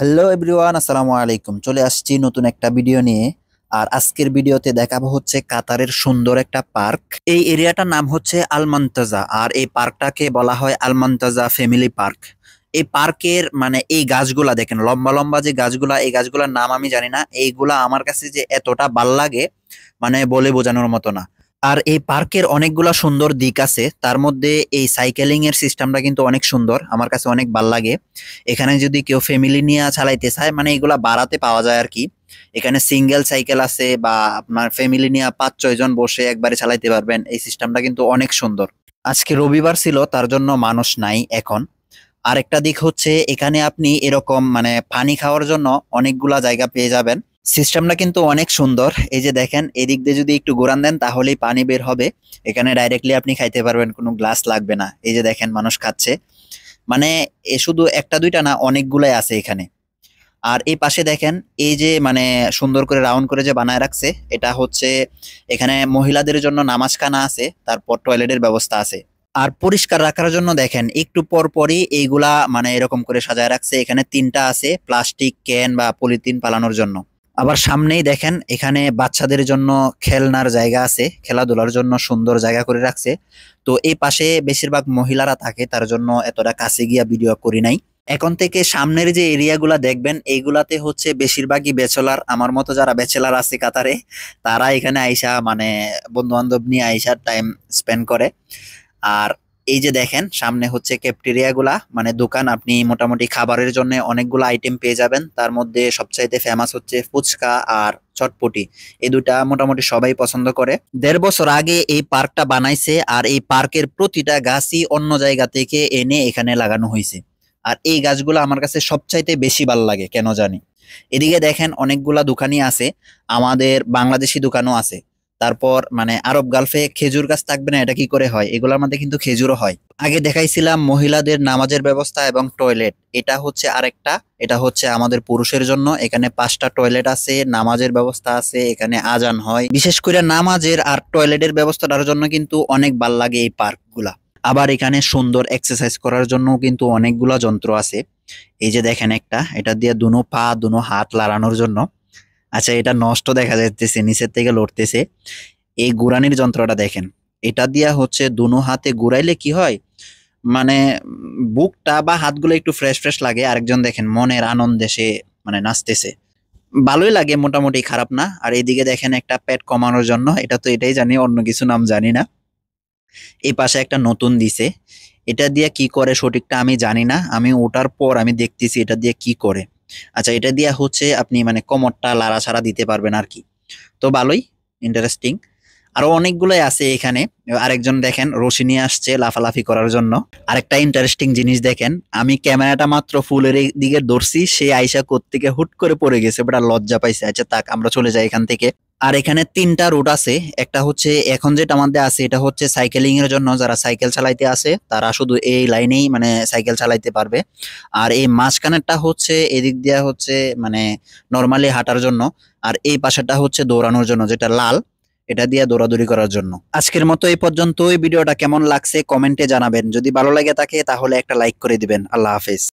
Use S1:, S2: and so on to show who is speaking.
S1: hello everyone আসসালামু আলাইকুম চলে আসছি নতুন একটা ভিডিও নিয়ে আর আজকের ভিডিওতে দেখাবো হচ্ছে কাতারের সুন্দর একটা পার্ক এই এরিয়াটার নাম হচ্ছে আলমান্তজা আর এই পার্কটাকে বলা হয় আলমান্তজা ফ্যামিলি পার্ক এই পার্কের মানে এই গাছগুলা দেখেন লম্বা লম্বা যে গাছগুলা এই গাছগুলার নাম আমি জানি না এইগুলা আমার কাছে যে এতটা ভাল লাগে মানে বলে বোঝানোর মতো না আর এই পার্কের অনেকগুলা সুন্দর দিক আছে তার মধ্যে এই সাইকেলিং এর সিস্টেমটা কিন্তু অনেক সুন্দর আমার কাছে অনেক ভাল লাগে এখানে যদি কেউ ফ্যামিলি নিয়ে চালাইতে চায় মানে এগুলা বাড়াতে পাওয়া যায় আর কি এখানে সিঙ্গেল সাইকেল আছে বা আপনার ফ্যামিলি নিয়ে পাঁচ ছয় জন বসে একবারে চালাইতে পারবেন এই সিস্টেমটা কিন্তু অনেক সুন্দর আজকে রবিবার ছিল তার জন্য মানুষ নাই এখন আরেকটা দিক হচ্ছে এখানে আপনি এরকম মানে পানি খাওয়ার জন্য অনেকগুলা জায়গা পেয়ে যাবেন সিস্টেমটা কিন্তু অনেক সুন্দর এই যে দেখেন এদিক দিয়ে যদি একটু গোরান দেন তাহলেই পানি বের হবে এখানে ডাইরেক্টলি আপনি খাইতে পারবেন কোনো গ্লাস লাগবে না এই যে দেখেন মানুষ খাচ্ছে মানে এ শুধু একটা দুইটা না অনেকগুলাই আছে এখানে আর এই পাশে দেখেন এই যে মানে সুন্দর করে রাউন্ড করে যে বানায় রাখছে এটা হচ্ছে এখানে মহিলাদের জন্য নামাজখানা আছে তারপর টয়লেটের ব্যবস্থা আছে আর পরিষ্কার রাখার জন্য দেখেন একটু পর পরই এইগুলা মানে এরকম করে সাজায় রাখছে এখানে তিনটা আছে প্লাস্টিক ক্যান বা পলিথিন পালানোর জন্য আবার সামনেই দেখেন এখানে বাচ্চাদের জন্য খেলনার জায়গা আছে খেলাধুলার জন্য সুন্দর জায়গা করে রাখছে তো এই পাশে বেশিরভাগ মহিলারা থাকে তার জন্য এতটা কাছে গিয়া ভিডিও করি নাই এখন থেকে সামনের যে এরিয়াগুলা দেখবেন এইগুলাতে হচ্ছে বেশিরভাগই ব্যাচেলার আমার মতো যারা ব্যাচেলার আছে কাতারে তারা এখানে আইসা মানে বন্ধু বান্ধব নিয়ে আইসার টাইম স্পেন্ড করে আর এই যে দেখেন সামনে হচ্ছে গুলা মানে দোকান আপনি মোটামুটি খাবারের জন্য অনেকগুলো আইটেম পেয়ে যাবেন তার মধ্যে সবচাইতে ফেমাস হচ্ছে ফুচকা আর চটপটি এই দুটা মোটামুটি সবাই পছন্দ করে দেড় বছর আগে এই পার্কটা বানাইছে আর এই পার্কের প্রতিটা গাছই অন্য জায়গা থেকে এনে এখানে লাগানো হয়েছে আর এই গাছগুলো আমার কাছে সবচাইতে বেশি ভালো লাগে কেন জানি এদিকে দেখেন অনেকগুলা দোকানই আছে আমাদের বাংলাদেশি দোকানও আছে তারপর মানে আরব গালফে খেজুর গাছ থাকবে না এটা কি করে হয় এগুলোর মধ্যে কিন্তু খেজুরও হয় আগে দেখাইছিলাম মহিলাদের নামাজের ব্যবস্থা এবং টয়লেট এটা হচ্ছে আরেকটা এটা হচ্ছে আমাদের পুরুষের জন্য এখানে পাঁচটা টয়লেট আছে নামাজের ব্যবস্থা আছে এখানে আজান হয় বিশেষ করে নামাজের আর টয়লেটের ব্যবস্থাটার জন্য কিন্তু অনেক ভাল লাগে এই পার্কগুলা আবার এখানে সুন্দর এক্সারসাইজ করার জন্য কিন্তু অনেকগুলা যন্ত্র আছে এই যে দেখেন একটা এটা দিয়ে দুনো পা দুনো হাত লাড়ানোর জন্য আচ্ছা এটা নষ্ট দেখা যাচ্ছে নিচের থেকে লড়তেছে এই গুড়ানির যন্ত্রটা দেখেন এটা দিয়া হচ্ছে দুনো হাতে গুড়াইলে কি হয় মানে বুকটা বা হাতগুলো একটু ফ্রেশ ফ্রেশ লাগে আরেকজন দেখেন মনের আনন্দে সে মানে নাচতেছে ভালোই লাগে মোটামুটি খারাপ না আর এইদিকে দেখেন একটা পেট কমানোর জন্য এটা তো এটাই জানি অন্য কিছু নাম জানি না এই পাশে একটা নতুন দিছে এটা দিয়ে কি করে সঠিকটা আমি জানি না আমি ওটার পর আমি দেখতেছি এটা দিয়ে কি করে আচ্ছা এটা দিয়া হচ্ছে আপনি মানে কমরটা লাড়া ছাড়া দিতে পারবেন আর কি তো ভালোই ইন্টারেস্টিং আরও অনেকগুলোই আছে এখানে আরেকজন দেখেন রশি নিয়ে আসছে লাফালাফি করার জন্য আরেকটা ইন্টারেস্টিং জিনিস দেখেন আমি ক্যামেরাটা মাত্র ফুলের দিকে ধরছি সেই আইসা কোত্থেকে হুট করে পড়ে গেছে বেটা লজ্জা পাইছে আচ্ছা তাক আমরা চলে যাই এখান থেকে আর এখানে তিনটা রুট আছে একটা হচ্ছে এখন যেটা আমাদের আছে এটা হচ্ছে সাইকেলিং এর জন্য যারা সাইকেল চালাইতে আছে তারা শুধু এই লাইনেই মানে সাইকেল চালাইতে পারবে আর এই মাঝখানেরটা হচ্ছে এদিক দিয়ে হচ্ছে মানে নর্মালি হাঁটার জন্য আর এই পাশেটা হচ্ছে দৌড়ানোর জন্য যেটা লাল এটা দিয়ে দৌড়াদৌড়ি করার জন্য আজকের মতো এই পর্যন্ত ওই ভিডিওটা কেমন লাগছে কমেন্টে জানাবেন যদি ভালো লাগে থাকে তাহলে একটা লাইক করে দিবেন আল্লাহ হাফেজ